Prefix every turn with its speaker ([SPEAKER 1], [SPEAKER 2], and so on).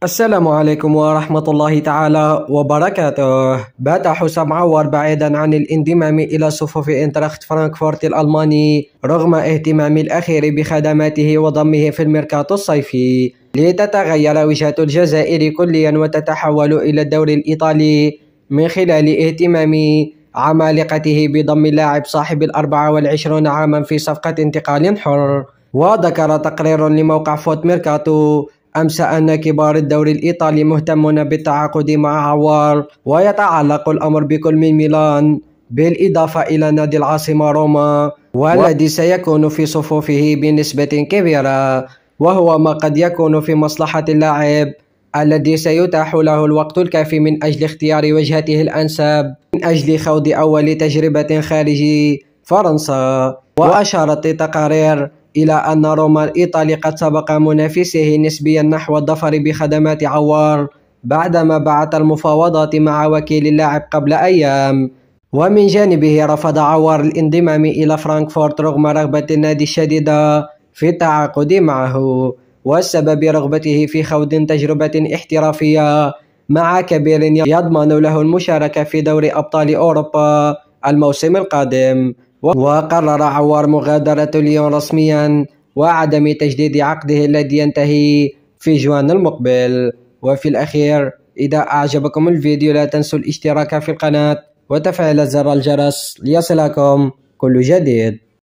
[SPEAKER 1] السلام عليكم ورحمة الله تعالى وبركاته بات حسام عوار بعيدا عن الانضمام إلى صفوف انتراخت فرانكفورت الألماني رغم اهتمام الأخير بخدماته وضمه في الميركاتو الصيفي لتتغير وجهة الجزائر كليا وتتحول إلى الدوري الإيطالي من خلال اهتمام عمالقته بضم لاعب صاحب الأربعة والعشرون عاما في صفقة انتقال حر وذكر تقرير لموقع فوت ميركاتو أمس أن كبار الدوري الإيطالي مهتمون بالتعاقد مع عوار ويتعلق الأمر بكل من ميلان بالإضافة إلى نادي العاصمة روما والذي سيكون في صفوفه بنسبة كبيرة وهو ما قد يكون في مصلحة اللاعب الذي سيتاح له الوقت الكافي من أجل اختيار وجهته الأنسب من أجل خوض أول تجربة خارج فرنسا وأشارت تقارير إلى أن روما الإيطالي قد سبق منافسه نسبيا نحو الظفر بخدمات عوار بعدما بعث المفاوضات مع وكيل اللاعب قبل أيام ومن جانبه رفض عوار الانضمام إلى فرانكفورت رغم رغبة النادي الشديدة في التعاقد معه والسبب رغبته في خوض تجربة احترافية مع كبير يضمن له المشاركة في دوري أبطال أوروبا الموسم القادم وقرر عوار مغادرة ليون رسميا وعدم تجديد عقده الذي ينتهي في جوان المقبل وفي الأخير إذا أعجبكم الفيديو لا تنسوا الاشتراك في القناة وتفعيل زر الجرس ليصلكم كل جديد